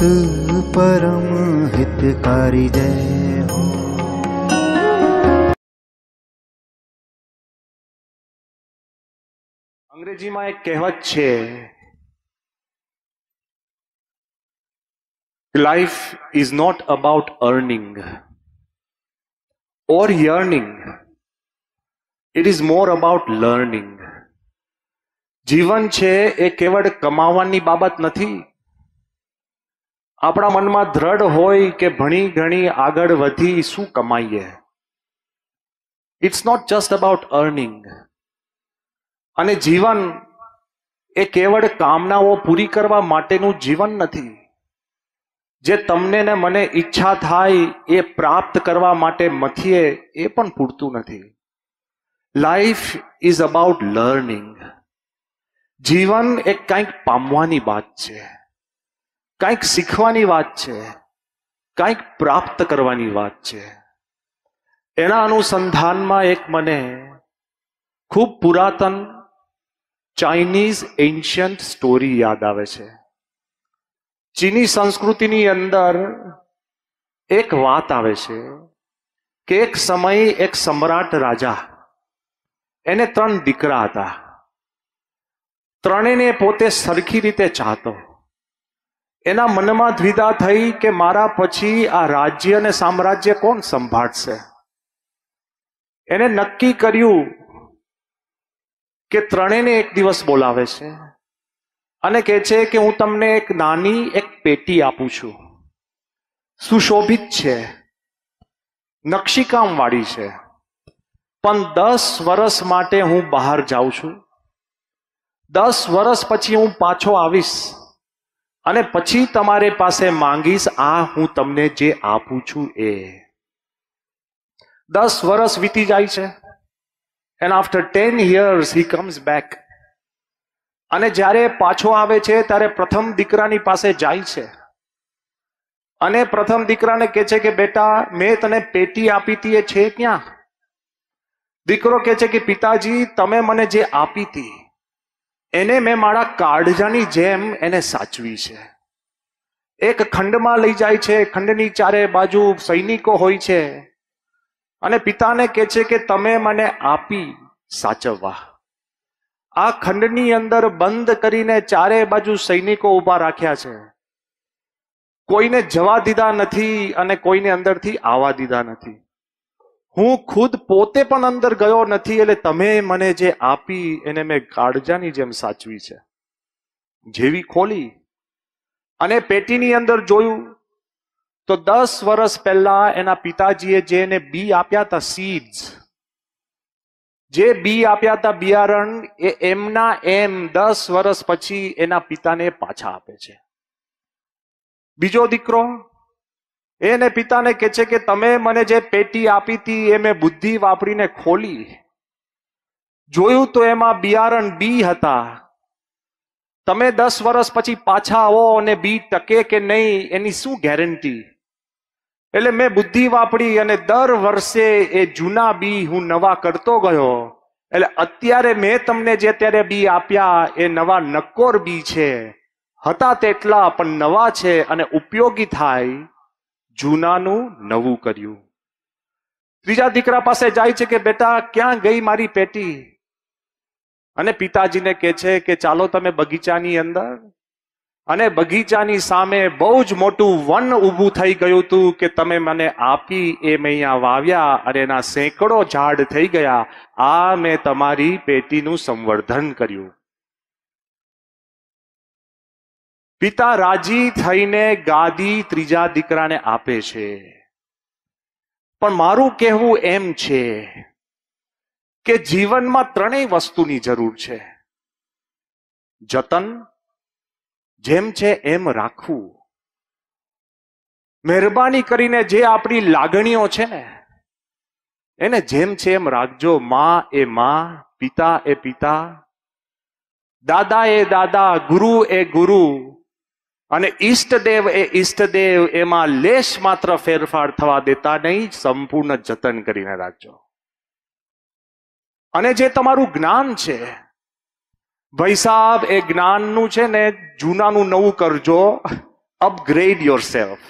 जगत परम हितकारी जय अंग्रेजी में एक कहवत है life is not about earning और yearning it is more about learning जीवन छे ए केवल कमावानी बाबत नहीं આપણા મનમાં દ્રઢ હોય કે ભણી ગણી આગળ વધી શું કમાઈએ it's not just about earning અને જીવન એ કેવળ કામનાઓ પૂરી કરવા માટેનું જીવન નથી જે તમને ને મને ઈચ્છા થાય એ પ્રાપ્ત કરવા માટે મથીએ એ પણ પૂરતું નથી લાઈફ ઇઝ અબાઉટ લર્નિંગ જીવન એ કંઈક પામવાની વાત છે કાંઈક શીખવાની વાત છે કાંઈક પ્રાપ્ત કરવાની વાત છે એના અનુસંધાનમાં એક મને ખૂબ પુરાતન ચાઇનીઝ એન્શિયન્ટ સ્ટોરી યાદ આવે છે ચીની સંસ્કૃતિની અંદર એક વાત આવે છે કે એક સમયે એક સમ્રાટ રાજા એને ત્રણ દીકરા હતા ત્રણેને પોતે સરખી રીતે ચાહતો એના મનમાં દ્વિધા થઈ કે મારા પછી આ રાજ્ય અને સામ્રાજ્ય કોણ સંભાળશે એને નક્કી કર્યું કે ત્રણેયને એક દિવસ બોલાવે છે અને કહે છે કે હું તમને એક નાની એક પેટી આપું છું સુશોભિત છે નકશીકામવાળી છે પણ દસ વર્ષ માટે હું બહાર જાઉં છું દસ વર્ષ પછી હું પાછો આવીશ અને પછી તમારે પાસે માંગીસ આ હું તમને જે આપું છું એ 10 વરસ વીતી જાય છે and after 10 years he comes back અને જારે પાછો આવે છે ત્યારે પ્રથમ દીકરાની પાસે જાય છે અને પ્રથમ દીકરાને કહે છે કે બેટા મે તને પેટી આપીતી એ છે ક્યાં દીકરો કહે છે કે पिताजी તમે મને જે આપીતી એને મેં મારા કાળજાની જેમ એને સાચવી છે એક ખંડમાં લઈ જાય છે ખંડની ચારે બાજુ સૈનિકો હોય છે અને પિતાને કહે છે કે તમે મને આપી સાચવવા આ ખંડની અંદર બંધ કરીને ચારે બાજુ સૈનિકો ઊભા રાખ્યા છે કોઈને જવા દીધા નથી અને કોઈને અંદરથી આવવા દીધા નથી હું ખુદ પોતે પણ અંદર ગયો નથી એટલે તમે મને જે આપી એને મેં કાળજાની જેમ સાચવી છે જેવી ખોલી અને પેટીની અંદર જોયું તો દસ વર્ષ પહેલા એના પિતાજીએ જે એને બી આપ્યા હતા સીડ્સ જે બી આપ્યા હતા બિયારણ એ એમના એમ દસ વર્ષ પછી એના પિતાને પાછા આપે છે બીજો દીકરો એને પિતાને કહે છે કે તમે મને જે પેટી આપી હતી એ મેં બુદ્ધિ વાપરીને ખોલી જોયું તો એમાં બિયારણ બી હતા તમે દસ વર્ષ પછી પાછા આવો અને બી ટકે કે નહીં એની શું ગેરંટી એટલે મેં બુદ્ધિ વાપરી અને દર વર્ષે એ જૂના બી હું નવા કરતો ગયો એટલે અત્યારે મેં તમને જે અત્યારે બી આપ્યા એ નવા નક્કોર બી છે હતા તેટલા પણ નવા છે અને ઉપયોગી થાય જૂનાનું નવું કર્યું ત્રીજા દીકરા પાસે જાય છે કે બેટા ક્યાં ગઈ મારી પેટી અને પિતાજીને કહે છે કે ચાલો તમે બગીચાની અંદર અને બગીચાની સામે બહુ જ મોટું વન ઊભું થઈ ગયું હતું કે તમે મને આપી એ મેં અહીંયા વાવ્યા અને એના સેંકડો ઝાડ થઈ ગયા આ મેં તમારી પેટીનું સંવર્ધન કર્યું પિતા રાજી થઈને ગાદી ત્રીજા દીકરાને આપે છે પણ મારું કહેવું એમ છે કે જીવનમાં ત્રણેય વસ્તુની જરૂર છે જતન જેમ છે એમ રાખવું મહેરબાની કરીને જે આપણી લાગણીઓ છે ને એને જેમ છે એમ રાખજો માં એ માં પિતા એ પિતા દાદા એ દાદા ગુરુ એ ગુરુ અને ઈષ્ટદેવ એ ઈષ્ટદેવ એમાં લેશ માત્ર ફેરફાર થવા દેતા નહીં સંપૂર્ણ જતન કરીને રાખજો અને જે તમારું જ્ઞાન છે ભાઈ સાહેબ એ જ્ઞાનનું છે ને જૂનાનું નવું કરજો અપગ્રેડ યોર સેલ્ફ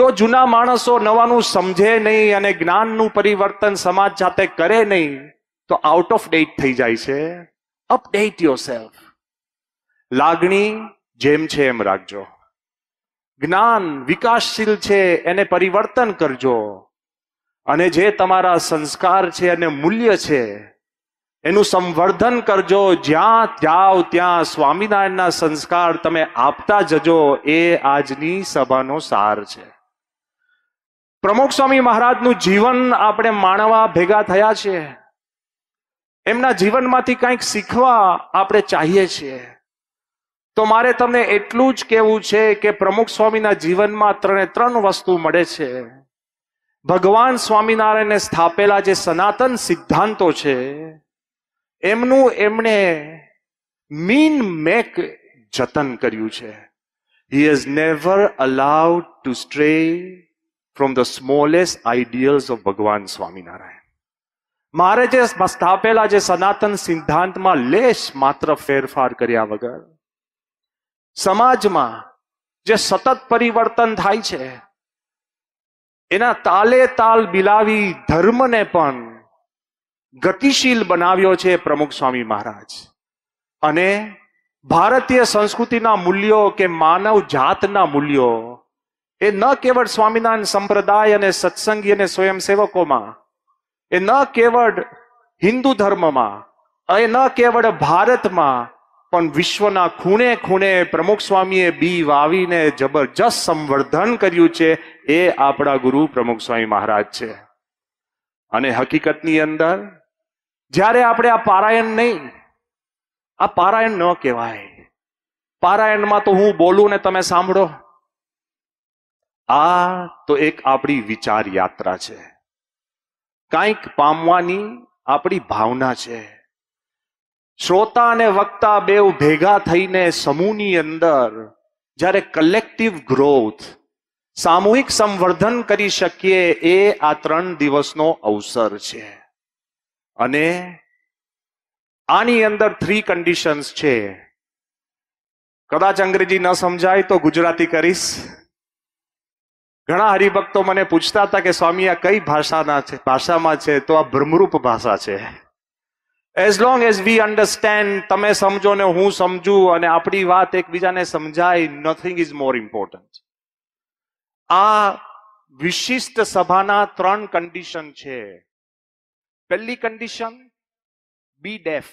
જો જૂના માણસો નવાનું સમજે નહીં અને જ્ઞાનનું પરિવર્તન સમાજ જાતે કરે નહીં તો આઉટ ઓફ ડેટ થઈ જાય છે અપડેટ યોર સેલ્ફ લાગણી જેમ છે એમ રાખજો જ્ઞાન વિકાસશીલ છે એને પરિવર્તન કરજો અને જે તમારા સંસ્કાર છે અને મૂલ્ય છે એનું સંવર્ધન કરજો જ્યાં જાઓ ત્યાં સ્વામિનારાયણના સંસ્કાર તમે આપતા જજો એ આજની સભાનો સાર છે પ્રમુખ સ્વામી મહારાજનું જીવન આપણે માણવા ભેગા થયા છે એમના જીવનમાંથી કંઈક શીખવા આપણે ચાહીએ છીએ તો મારે તમને એટલું જ કહેવું છે કે પ્રમુખ સ્વામીના જીવનમાં ત્રણે ત્રણ વસ્તુ મળે છે ભગવાન સ્વામિનારાયણને સ્થાપેલા જે સનાતન સિદ્ધાંતો છે એમનું એમણે મીન મેક જતન કર્યું છે he has never allowed to stray from the smallest ideals of Bhagwan Swaminarayan મારે જે સ્થાપેલા જે સનાતન સિદ્ધાંતમાં લેશ માત્ર ફેરફાર કર્યા વગર સમાજમાં જે સતત પરિવર્તન થાય છે એના તાલે તાલ બિલાવી ધર્મને પણ ગતિશીલ બનાવ્યો છે પ્રમુખ સ્વામી મહારાજ અને ભારતીય સંસ્કૃતિના મૂલ્યો કે માનવ જાતના મૂલ્યો એ ન કેવળ સ્વામિનારાયણ સંપ્રદાય અને સત્સંગી અને સ્વયંસેવકોમાં એ ન કેવળ હિન્દુ ધર્મમાં એ ન કેવળ ભારતમાં પણ વિશ્વના ખૂણે ખૂણે પ્રમુખ સ્વામીએ બી વાવીને જબરજસ્ત સંવર્ધન કર્યું છે એ આપણા ગુરુ પ્રમુખ સ્વામી મહારાજ છે અને હકીકતની અંદર જ્યારે આપણે આ પારાયણ નહીં આ પારાયણ ન કહેવાય પારાયણમાં તો હું બોલું ને તમે સાંભળો આ તો એક આપણી વિચાર યાત્રા છે કાંઈક પામવાની આપણી ભાવના છે શ્રોતા અને વક્તા બેવ ભેગા થઈને સમૂહની અંદર જ્યારે કલેક્ટિવ ગ્રોથ સામૂહિક સંવર્ધન કરી શકીએ એ આ ત્રણ દિવસનો અવસર છે અને આની અંદર થ્રી કન્ડિશન્સ છે કદાચ અંગ્રેજી ન સમજાય તો ગુજરાતી કરીશ ઘણા હરિભક્તો મને પૂછતા હતા કે સ્વામી આ કઈ ભાષાના છે ભાષામાં છે તો આ ભ્રમરૂપ ભાષા છે as long as we understand તમે સમજો ને હું સમજુ અને આપણી વાત એકબીજાને સમજાય નથિંગ ઇઝ મોર ઇમ્પોર્ટન્ટ આ વિશિષ્ટ સભાના ત્રણ કન્ડિશન છે પહેલી કન્ડિશન બી ડેફ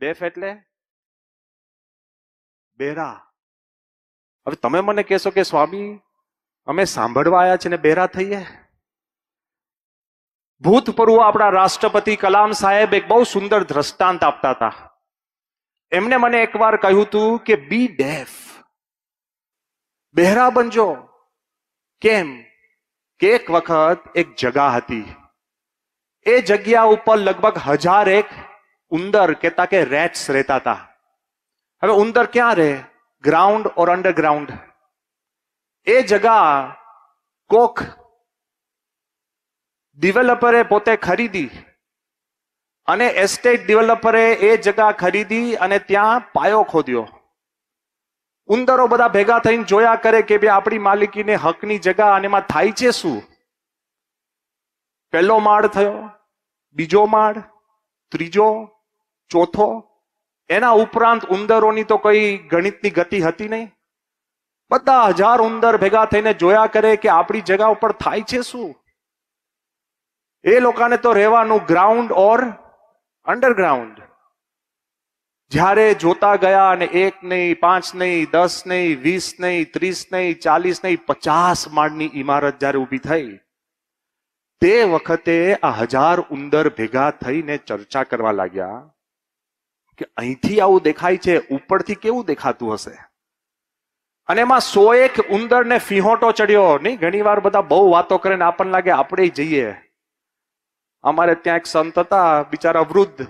ડેફ એટલે બેરા હવે તમે મને કહેશો કે સ્વામી અમે સાંભળવા આવ્યા છે ને બેરા થઈએ भूतपूर्व अपना राष्ट्रपति कलाम साहेब एक बहुत सुंदर दृष्टांत आपता था एमने मैंने एक बार कहू तू के बी डेफ बेहरा बनजो केम के एक वक्त एक जगह थी ए जगह ऊपर लगभग हजार एक उंदर कहता के रेट्स रहता था हमें उंदर क्या रहे ग्राउंड और अंडरग्राउंड ए जगह कोक ડેવલપરે પોતે ખરીદી અને એસ્ટેટ ડેવલપરે એ જગા ખરીદી અને ત્યાં પાયો ખોદ્યો ઉંદરો બધા ભેગા થઈને જોયા કરે કે ભાઈ આપણી માલિકીને હકની જગા અને એમાં થાય છે શું પહેલો માળ થયો બીજો માળ ત્રીજો ચોથો એના ઉપરાંત ઉંદરોની તો કોઈ ગણિતની ગતિ હતી નહીં બધા હજાર ઉંદર ભેગા થઈને જોયા કરે કે આપણી જગા ઉપર થાય છે શું એ લોકોને તો રહેવાનું ગ્રાઉન્ડ ઓર અંડરગ્રાઉન્ડ જ્યારે જોતા ગયા અને એક નહીં પાંચ નહીં દસ નહીં વીસ નહીં ત્રીસ નહીં ચાલીસ નહીં પચાસ માળની ઇમારત જ્યારે ઊભી થઈ તે વખતે આ હજાર ઉંદર ભેગા થઈને ચર્ચા કરવા લાગ્યા કે અહીંથી આવું દેખાય છે ઉપરથી કેવું દેખાતું હશે અને એમાં સો એક ઉંદર ને ફિહોટો ચડ્યો નહીં ઘણી વાર બધા બહુ વાતો કરે ને આપણને લાગે આપણે જઈએ અમારે ત્યાં એક સંત હતા બિચારા વૃદ્ધ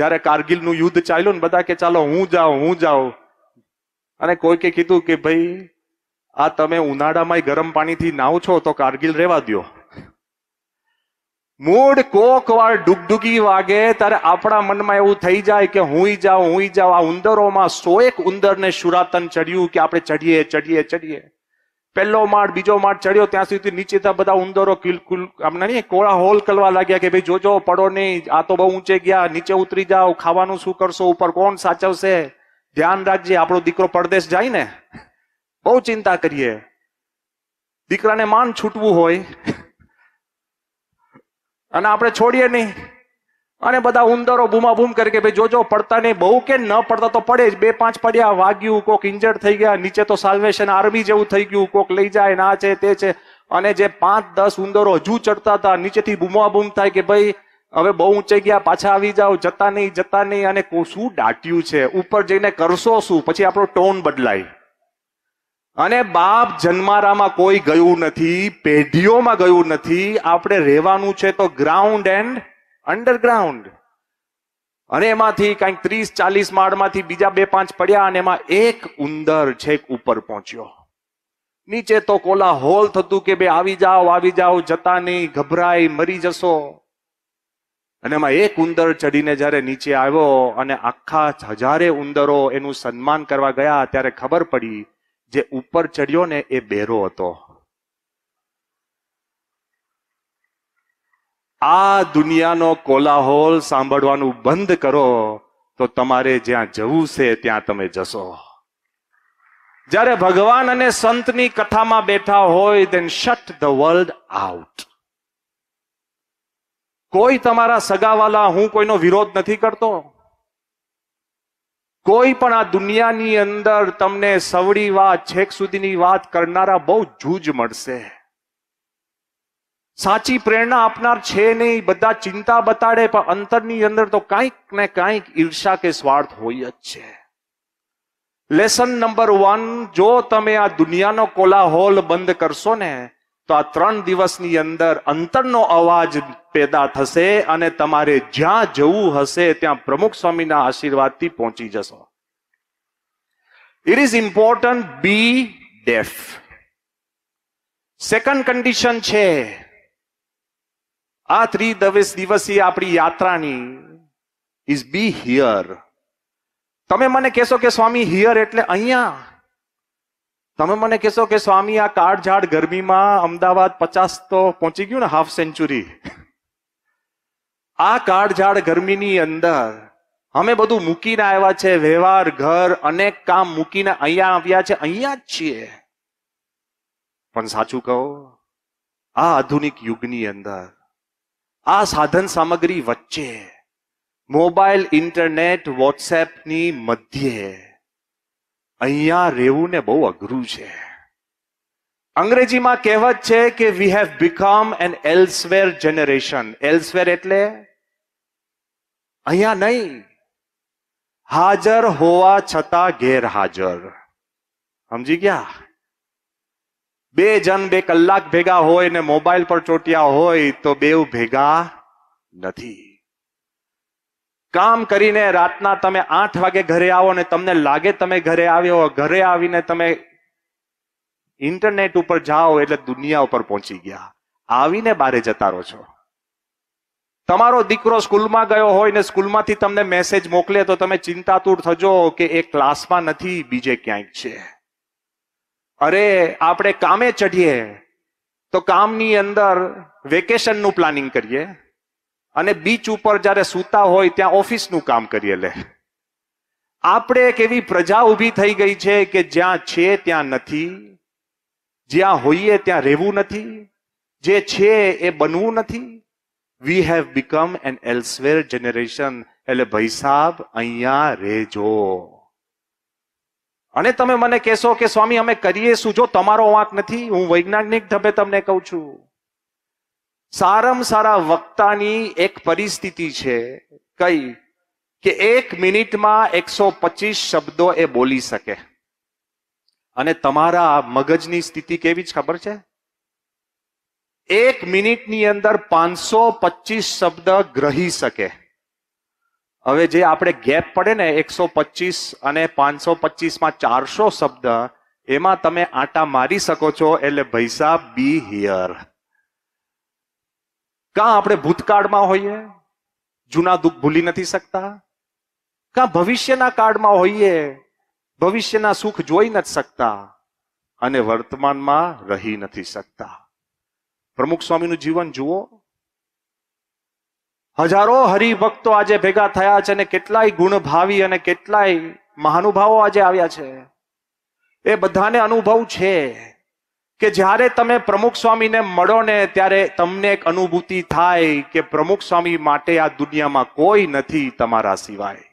જ્યારે નું યુદ્ધ ચાલ્યું ને બધા કે ચાલો હું જાઉં હું જાઉં અને કોઈકે કીધું કે ભાઈ આ તમે ઉનાળામાં ગરમ પાણીથી નાવ છો તો કારગિલ રેવા દો મૂળ કોક વાર ડુગડુગી વાગે ત્યારે આપણા મનમાં એવું થઈ જાય કે હુંય જાઉં હુંય જાઉં આ ઉંદરોમાં સો એક ઉંદર ને સુરાતન ચડ્યું કે આપણે ચડીએ ચડીએ ચડીએ પહેલો માળ બીજો માળ ચડ્યો ત્યાં સુધી નીચેતા બધા ઉંદરો કિલકુલ આમને નહીં કોળા હોલ કરવા લાગ્યા કે ભાઈ જોજો પડો નહીં આ તો બહુ ઊંચે ગયા નીચે ઉતરી જાઓ ખાવાનું શું કરશો ઉપર કોણ સાચવશે ધ્યાન રાખજે આપણો દીકરો પરદેશ જાય ને બહુ ચિંતા કરીએ દીકરાને માન છૂટવું હોય અને આપણે છોડીએ નહીં અને બધા ઉંદરો બૂમાબૂમ કરે કે ભાઈ જોજો પડતા નહીં બહુ કે ન પડતા તો પડે જ બે પાંચ પડ્યા વાગ્યું કોક ઇન્જર્ડ થઈ ગયા નીચે તો સાલ્વેશન આર્મી જેવું થઈ ગયું કોક લઈ જાય ના છે તે છે અને જે પાંચ દસ ઉંદરો હજુ ચડતા હતા નીચેથી બૂમાબૂમ થાય કે ભાઈ હવે બહુ ઊંચે ગયા પાછા આવી જાઓ જતા નહીં જતા નહીં અને શું દાટ્યું છે ઉપર જઈને કરશો શું પછી આપણો ટોન બદલાય અને બાપ જન્મારામાં કોઈ ગયું નથી પેઢીઓમાં ગયું નથી આપણે રહેવાનું છે તો ગ્રાઉન્ડ એન્ડ અંડરગ્રાઉન્ડ અને એમાંથી કાંઈક ત્રીસ ચાલીસ માળ માંથી બીજા બે પાંચ પડ્યા અને એમાં એક ઉંદર છેક ઉપર પહોંચ્યો નીચે તો કોલા હોલ થતું કે બે આવી જાઓ આવી જાઓ જતા નહીં ગભરાઈ મરી જશો અને એમાં એક ઉંદર ચડીને જ્યારે નીચે આવ્યો અને આખા હજારે ઉંદરો એનું સન્માન કરવા ગયા ત્યારે ખબર પડી જે ઉપર ચડ્યો ને એ બેરો હતો આ દુનિયાનો કોલાહોલ સાંભળવાનું બંધ કરો તો તમારે જ્યાં જવું છે ત્યાં તમે જશો જ્યારે ભગવાન અને સંતની કથામાં બેઠા હોય then shut the world out કોઈ તમારા સગાવાલા હું કોઈનો વિરોધ નથી કરતો કોઈ પણ આ દુનિયાની અંદર તમને સવડી વાત છેક સુધીની વાત કરનારા બહુ જૂજ મળશે સાચી પ્રેરણા આપનાર છે નહીં બધા ચિંતા બતાડે પણ અંતરની અંદર તો કાંઈક ને કાંઈક ઈર્ષા કે સ્વાર્થ હોય જ છે લેસન નંબર વન જો તમે આ દુનિયાનો કોલાહોલ બંધ કરશો ને તો આ ત્રણ દિવસની અંદર અંતરનો અવાજ પેદા થશે અને તમારે જ્યાં જવું હશે ત્યાં પ્રમુખ સ્વામીના આશીર્વાદથી પહોંચી જશો it is important be deaf second condition છે આ ત્રી ત્રિદવેશ દિવસીય આપણી યાત્રાની ઇઝ બી હિયર તમે મને કહેશો કે સ્વામી હિયર એટલે અહીંયા તમે મને કહેશો કે સ્વામી આ કાળઝાડ ગરમીમાં અમદાવાદ પચાસ તો પહોંચી ગયું ને હાફ સેન્ચુરી આ કાળઝાડ ગરમીની અંદર અમે બધું મૂકીને આવ્યા છે વ્યવહાર ઘર અનેક કામ મૂકીને અહીંયા આવ્યા છે અહીંયા જ છીએ પણ સાચું કહો આ આધુનિક યુગની અંદર આ સાધન સામગ્રી વચ્ચે મોબાઈલ ઇન્ટરનેટ WhatsApp ની મધ્ય છે અંયા રેવું ને બહુ અઘરૂ છે અંગ્રેજીમાં કહેવત છે કે we have become an elsewhere generation elsewhere એટલે અંયા નઈ હાજર હોવા છતાં ગેરહાજર સમજી ગયા બે જણ બે કલાક ભેગા હોય ને મોબાઈલ પર ચોટ્યા હોય તો બેઉ ભેગા નથી કામ કરીને રાતના તમે આઠ વાગે ઘરે આવો ને તમને લાગે તમે ઘરે આવ્યો ઘરે આવીને તમે ઇન્ટરનેટ ઉપર જાઓ એટલે દુનિયા ઉપર પહોંચી ગયા આવીને બારે જતા રહો છો તમારો દીકરો સ્કૂલમાં ગયો હોય ને સ્કૂલમાંથી તમને મેસેજ મોકલે તો તમે ચિંતાતુર થજો કે એ ક્લાસમાં નથી બીજે ક્યાંક છે અરે આપણે કામે ચઢીએ તો કામની અંદર વેકેશનનું પ્લાનિંગ કરીએ અને બીચ ઉપર જ્યારે સૂતા હોય ત્યાં ઓફિસનું કામ કરીએ લે આપણે એક એવી પ્રજા ઊભી થઈ ગઈ છે કે જ્યાં છે ત્યાં નથી જ્યાં હોઈએ ત્યાં રહેવું નથી જે છે એ બનવું નથી we have become an elsewhere generation એટલે ભાઈ સાહેબ અહીંયા રહેજો અને તમે મને કહેશો કે સ્વામી અમે કરીએ શું જો તમારો વાંક નથી હું વૈજ્ઞાનિક ઢબે તમને કહું છું સારામાં સારા વક્તાની એક પરિસ્થિતિ છે કઈ કે એક મિનિટમાં એકસો પચીસ શબ્દો એ બોલી શકે અને તમારા મગજની સ્થિતિ કેવી જ ખબર છે એક મિનિટની અંદર પાંચસો પચીસ શબ્દ ગ્રહી શકે હવે જે આપણે ગેપ પડે ને એકસો પચીસ અને પાંચસો પચીસમાં ચારસો શબ્દ એમાં તમે આટા મારી શકો છો એટલે ભૈસા બી હિયર કાં આપણે ભૂતકાળમાં હોઈએ જૂના દુઃખ ભૂલી નથી શકતા કા ભવિષ્યના કાળમાં હોઈએ ભવિષ્યના સુખ જોઈ નથી શકતા અને વર્તમાનમાં રહી નથી શકતા પ્રમુખ સ્વામીનું જીવન જુઓ હજારો હરિભક્તો આજે ભેગા થયા છે અને કેટલાય ગુણભાવી અને કેટલાય મહાનુભાવો આજે આવ્યા છે એ બધાને અનુભવ છે કે જ્યારે તમે પ્રમુખ સ્વામીને મળો ને ત્યારે તમને એક અનુભૂતિ થાય કે પ્રમુખ સ્વામી માટે આ દુનિયામાં કોઈ નથી તમારા સિવાય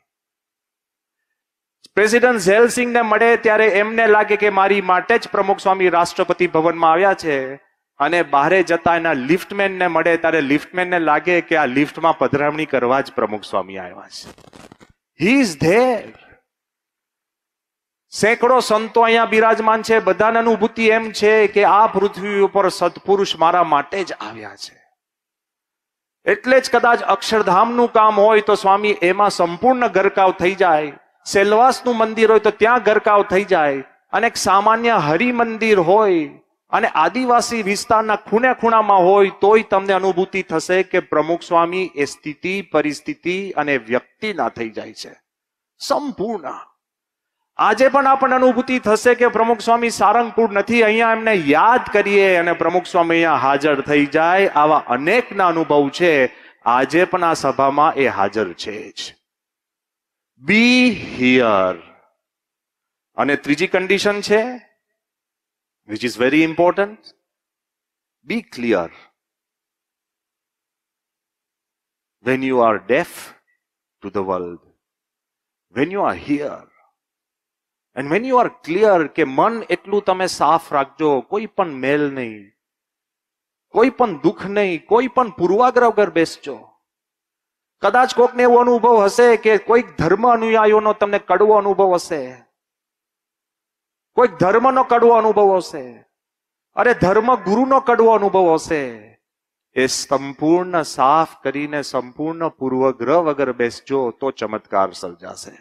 પ્રેસિડેન્ટ ઝેલસિંહને મળે ત્યારે એમને લાગે કે મારી માટે જ પ્રમુખ સ્વામી રાષ્ટ્રપતિ ભવનમાં આવ્યા છે અને બહારે જતા એના લિફ્ટમેનને મળે ત્યારે લિફ્ટમેનને લાગે કે આ લિફ્ટમાં પધરામણી કરવા જ પ્રમુખ સ્વામી આવ્યા છે હી ઇઝ ધેર સેંકડો સંતો અહીંયા બિરાજમાન છે બધાને અનુભૂતિ એમ છે કે આ પૃથ્વી ઉપર સત્પુરુષ મારા માટે જ આવ્યા છે એટલે જ કદાચ અક્ષરધામનું કામ હોય તો સ્વામી એમાં સંપૂર્ણ ગરકાવ થઈ જાય સેલવાસનું મંદિર હોય તો ત્યાં ગરકાવ થઈ જાય અને એક સામાન્ય હરિ મંદિર હોય અને આદિવાસી વિસ્તારના ખૂણે ખૂણામાં હોય તોય તમને અનુભૂતિ થશે કે પ્રમુખ સ્વામી એ સ્થિતિ પરિસ્થિતિ અને વ્યક્તિના થઈ જાય છે સંપૂર્ણ આજે પણ આપણને અનુભૂતિ થશે કે પ્રમુખ સ્વામી સારંગપુર નથી અહીંયા એમને યાદ કરીએ અને પ્રમુખ સ્વામી અહીંયા હાજર થઈ જાય આવા અનેકના અનુભવ છે આજે પણ આ સભામાં એ હાજર છે જ બી હિયર અને ત્રીજી કન્ડિશન છે which is very important. Be clear. When you are deaf to the world, when you are here, and when you are clear કે મન એટલું તમે સાફ રાખજો કોઈ પણ મેલ નહીં કોઈ પણ દુઃખ નહીં કોઈ પણ પૂર્વાગ્રહ વગર બેસજો કદાચ કોકને એવો અનુભવ હશે કે કોઈક ધર્મ અનુયાયીઓનો તમને કડવો અનુભવ હશે કોઈ ધર્મનો કડવો અનુભવ હશે અરે ધર્મ ગુરુનો કડવો અનુભવ હશે એ સંપૂર્ણ સાફ કરીને સંપૂર્ણ પૂર્વગ્રહ વગર બેસજો તો ચમત્કાર સર્જાશે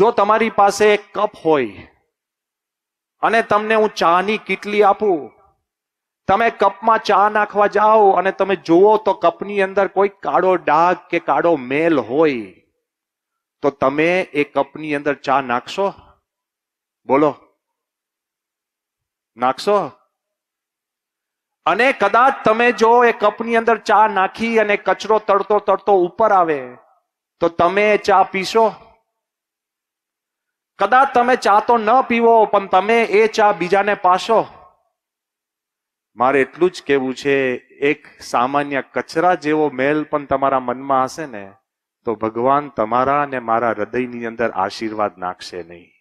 જો તમારી પાસે એક કપ હોય અને તમને હું ચાની કીટલી આપું તમે કપમાં ચા નાખવા જાઓ અને તમે જુઓ તો કપની અંદર કોઈ કાળો ડાઘ કે કાળો મેલ હોય તો તમે એ કપની અંદર ચા નાખશો બોલો નાખશો અને કદાચ તમે જો એ કપની અંદર ચા નાખી અને કચરો તળતો તળતો ઉપર આવે તો તમે ચા પીશો કદાચ તમે ચા તો ન પીવો પણ તમે એ ચા બીજાને પાશો મારે એટલું જ કેવું છે એક સામાન્ય કચરા જેવો મેલ પણ તમારા મનમાં હશે ને તો ભગવાન તમારા અને મારા હૃદયની અંદર આશીર્વાદ નાખશે નહીં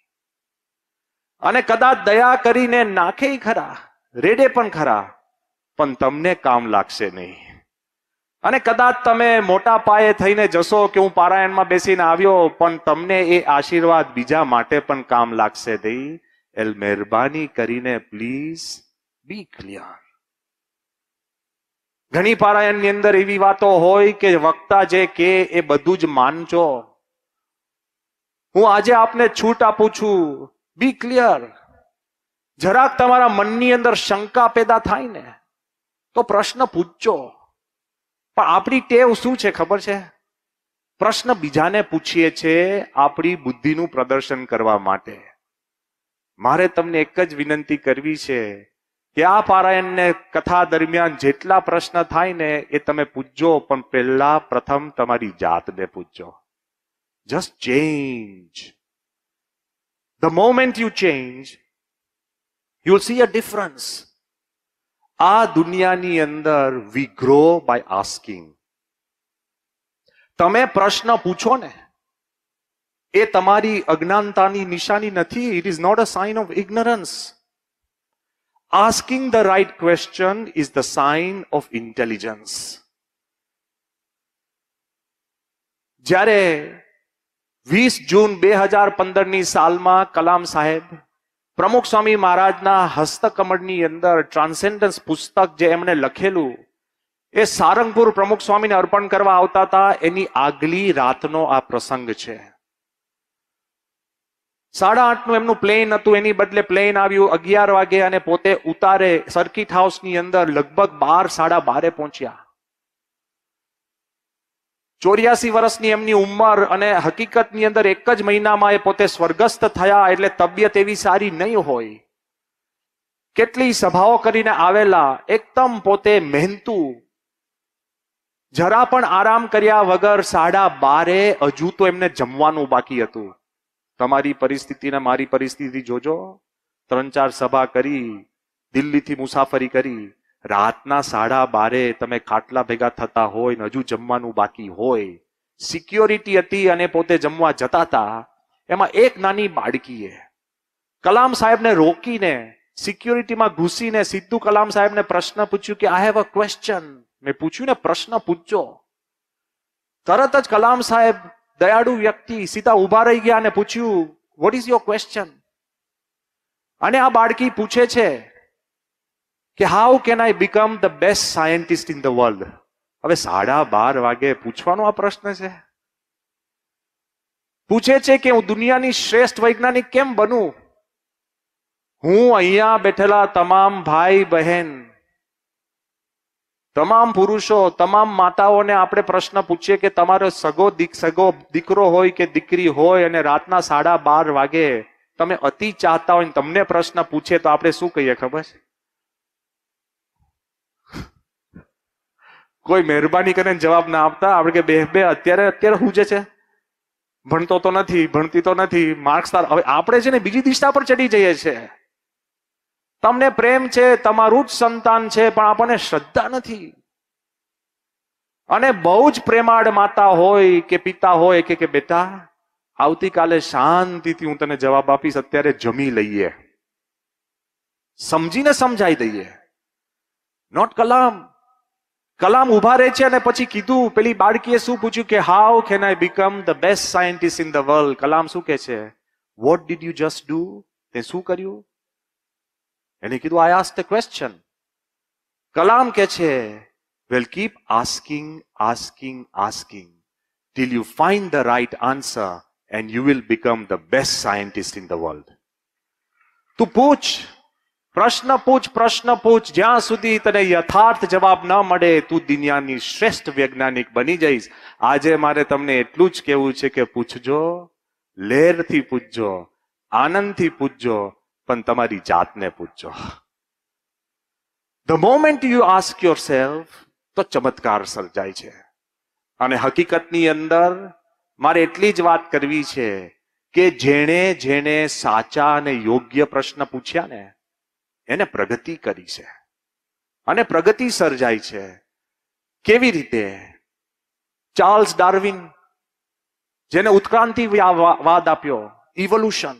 અને કદાચ દયા કરીને નાખે ખરા રેડે પણ ખરા પણ તમને કામ લાગશે નહીં અને કદાચ તમે મોટા પાયે થઈને જશો કે હું પારાયણમાં બેસીને આવ્યો પણ તમને એ આશીર્વાદ બીજા માટે પણ કામ લાગશે નહીં એલ મહેરબાની કરીને પ્લીઝ બી ક્લિયર ઘણી પારાયણની અંદર એવી વાતો હોય કે વક્તા જે કે એ બધું જ માનજો હું આજે આપને છૂટ આપું છું બી ક્લિયર જરાક તમારા મનની અંદર શંકા પેદા થાય ને તો પ્રશ્ન પૂછજો પણ આપણી ટેવ શું છે ખબર છે પ્રશ્ન બીજાને પૂછીએ છીએ આપણી બુદ્ધિનું પ્રદર્શન કરવા માટે મારે તમને એક જ વિનંતી કરવી છે કે આ પારાયણને કથા દરમિયાન જેટલા પ્રશ્ન થાય ને એ તમે પૂછજો પણ પહેલા પ્રથમ તમારી જાતને પૂછજો just change The moment you change, you will see a difference. આ દુનિયાની અંદર વી ગ્રો બાય આસ્કિંગ તમે પ્રશ્ન પૂછો ને એ તમારી અજ્ઞાનતાની નિશાની નથી it is not a sign of ignorance asking the right question is the sign of intelligence જ્યારે વીસ જૂન બે હજાર પંદર ની સાલમાં કલામ સાહેબ પ્રમુખ સ્વામી મહારાજના હસ્તકમળની અંદર ટ્રાન્સેન્ડન્સ પુસ્તક જે એમણે લખેલું એ સારંગપુર પ્રમુખ સ્વામીને અર્પણ કરવા આવતા હતા એની આગલી રાતનો આ પ્રસંગ છે સાડા આઠનું એમનું પ્લેન હતું એની બદલે પ્લેન આવ્યું અગિયાર વાગે અને પોતે ઉતારે સર્કિટ હાઉસની અંદર લગભગ બાર સાડા બારે પહોંચ્યા ચોર્યાસી વર્ષની એમની ઉંમર અને હકીકતની અંદર એક જ મહિનામાં એ પોતે સ્વર્ગસ્થ થયા એટલે તબિયત એવી સારી નહીં હોય કેટલી સભાઓ કરીને આવેલા એકદમ પોતે મહેનતુ જરા પણ આરામ કર્યા વગર સાડા બારે હજુ તો એમને જમવાનું બાકી હતું તમારી પરિસ્થિતિને મારી પરિસ્થિતિ જોજો ત્રણ ચાર સભા કરી દિલ્હીથી મુસાફરી કરી રાતના સાડા બારે તમે ખાટલા ભેગા થતા હોય ને હજુ જમવાનું બાકી હોય સિક્યોરિટી હતી અને પોતે જમવા જતા હતા એમાં એક નાની બાળકીએ કલામ સાહેબને રોકીને સિક્યોરિટીમાં ઘૂસીને સીધું કલામ સાહેબને પ્રશ્ન પૂછ્યું કે આઈ હેવ અ ક્વેશ્ચન મેં પૂછ્યું ને પ્રશ્ન પૂછજો તરત જ કલામ સાહેબ દયાળુ વ્યક્તિ સીધા ઉભા રહી ગયા અને પૂછ્યું વોટ ઇઝ યોર ક્વેશ્ચન અને આ બાળકી પૂછે છે કે how can I become the best scientist in the world હવે સાડા બાર વાગે પૂછવાનો આ પ્રશ્ન છે પૂછે છે કે હું દુનિયાની શ્રેષ્ઠ વૈજ્ઞાનિક કેમ બનું હું અહીંયા બેઠેલા તમામ ભાઈ બહેન તમામ પુરુષો તમામ માતાઓને આપણે પ્રશ્ન પૂછીએ કે તમારો સગો દીક સગો દીકરો હોય કે દીકરી હોય અને રાતના સાડા બાર વાગે તમે અતિ ચાહતા હોય તમને પ્રશ્ન પૂછે તો આપણે શું કહીએ ખબર છે કોઈ મહેરબાની કરીને જવાબ ના આપતા આપણે કે બે બે અત્યારે અત્યારે હું જે છે ભણતો તો નથી ભણતી તો નથી માર્ક્સ સારા હવે આપણે છે ને બીજી દિશા પર ચડી જઈએ છીએ તમને પ્રેમ છે તમારું જ સંતાન છે પણ આપણને શ્રદ્ધા નથી અને બહુ જ પ્રેમાળ માતા હોય કે પિતા હોય કે કે બેટા આવતીકાલે શાંતિથી હું તને જવાબ આપીશ અત્યારે જમી લઈએ સમજીને સમજાઈ દઈએ નોટ કલામ કલામ ઉભા રહે છે અને પછી કીધું પેલી બાળકીએ શું પૂછ્યું કે how can I become the best scientist in the world Kalam શું કે છે what did you just do તે શું કર્યું એને કીધું I ask the question Kalam કે છે well keep asking asking asking till you find the right answer and you will become the best scientist in the world તું પૂછ પ્રશ્ન પૂછ પ્રશ્ન પૂછ જ્યાં સુધી તને યથાર્થ જવાબ ન મળે તું દુનિયાની શ્રેષ્ઠ વૈજ્ઞાનિક બની જઈશ આજે મારે તમને એટલું જ કહેવું છે કે પૂછજો લેરથી પૂછજો આનંદથી પૂછજો પણ તમારી જાતને પૂછજો the moment you ask yourself તો ચમત્કાર સર્જાય છે અને હકીકતની અંદર મારે એટલી જ વાત કરવી છે કે જેણે જેણે સાચા અને યોગ્ય પ્રશ્ન પૂછ્યા ને એને પ્રગતિ કરી છે અને પ્રગતિ સર્જાય છે કેવી રીતે ચાર્લ્સ ડાર્વિન જેને ઉત્ક્રાંતિ વાદ આપ્યો ઇવોલ્યુશન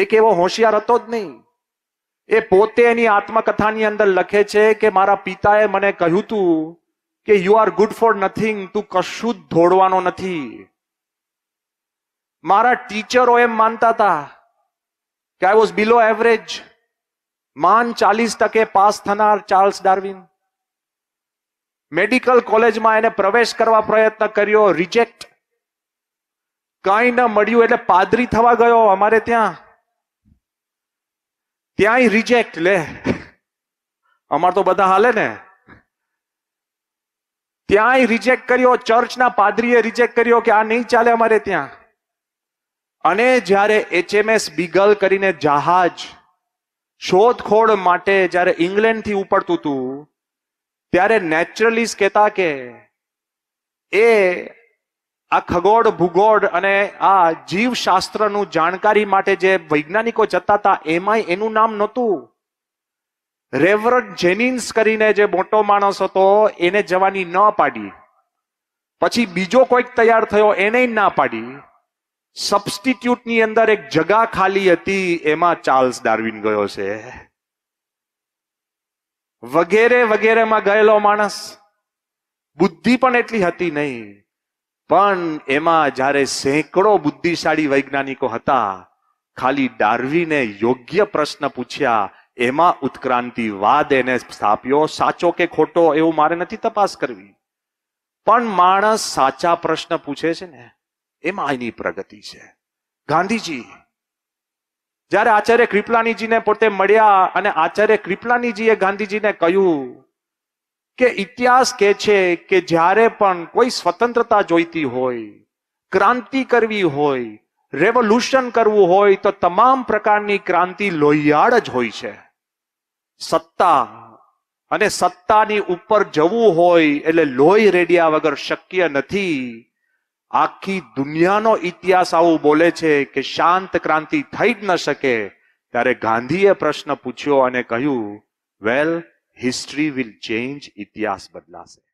એ કેવો હોશિયાર હતો જ નહીં એ પોતે એની આત્મકથાની અંદર લખે છે કે મારા પિતાએ મને કહ્યું તું કે you are good for nothing તું કશું જ ધોડવાનો નથી મારા ટીચરો એમ માનતા હતા કે આઈ વોઝ બિલો એવરેજ માન ચાલીસ ટકે પાસ થનાર ચાર્લ્સ ડાર્વિન મેડિકલ કોલેજમાં એને પ્રવેશ કરવા પ્રયત્ન કર્યો રિજેક્ટ કાંઈ ન મળ્યું એટલે પાદરી થવા ગયો અમારે ત્યાં ત્યાંય રિજેક્ટ લે અમાર તો બધા હાલે ને ત્યાંય રિજેક્ટ કર્યો ચર્ચના પાદરીએ રિજેક્ટ કર્યો કે આ નહીં ચાલે અમારે ત્યાં અને જ્યારે એચએમએસ બીગલ કરીને જહાજ શોધખોળ માટે જ્યારે ઇંગ્લેન્ડથી ઉપડતું હતું ત્યારે નેચરલિસ્ટ કહેતા કે એ આ ખગોળ ભૂગોળ અને આ જીવશાસ્ત્રનું જાણકારી માટે જે વૈજ્ઞાનિકો જતા હતા એમાંય એનું નામ નહોતું રેવરટ જેનિન્સ કરીને જે મોટો માણસ હતો એને જવાની ન પાડી પછી બીજો કોઈક તૈયાર થયો એને ના પાડી સબસ્ટિટ્યુટની અંદર એક જગા ખાલી હતી એમાં ચાર્લ્સ ડાર્વિન ગયો છે વગેરે વગેરેમાં ગયેલો માણસ બુદ્ધિ પણ એટલી હતી નહીં પણ એમાં જ્યારે સેંકડો બુદ્ધિશાળી વૈજ્ઞાનિકો હતા ખાલી ડાર્વિને યોગ્ય પ્રશ્ન પૂછ્યા એમાં ઉત્ક્રાંતિવાદ એને સ્થાપ્યો સાચો કે ખોટો એવું મારે નથી તપાસ કરવી પણ માણસ સાચા પ્રશ્ન પૂછે છે ને એમાં એની પ્રગતિ છે ગાંધીજી જ્યારે આચાર્ય કૃપલાનીજીને પોતે મળ્યા અને આચાર્ય કૃપલાનીજીએ ગાંધીજીને કહ્યું કે ઇતિહાસ કે છે કે જ્યારે પણ કોઈ સ્વતંત્રતા જોઈતી હોય ક્રાંતિ કરવી હોય રેવોલ્યુશન કરવું હોય તો તમામ પ્રકારની ક્રાંતિ લોહિયાળ જ હોય છે સત્તા અને સત્તાની ઉપર જવું હોય એટલે લોહી રેડિયા વગર શક્ય નથી આખી દુનિયાનો ઇતિહાસ આવું બોલે છે કે શાંત ક્રાંતિ થઈ જ ન શકે ત્યારે ગાંધીએ પ્રશ્ન પૂછ્યો અને કહ્યું વેલ હિસ્ટ્રી વિલ ચેન્જ ઇતિહાસ બદલાશે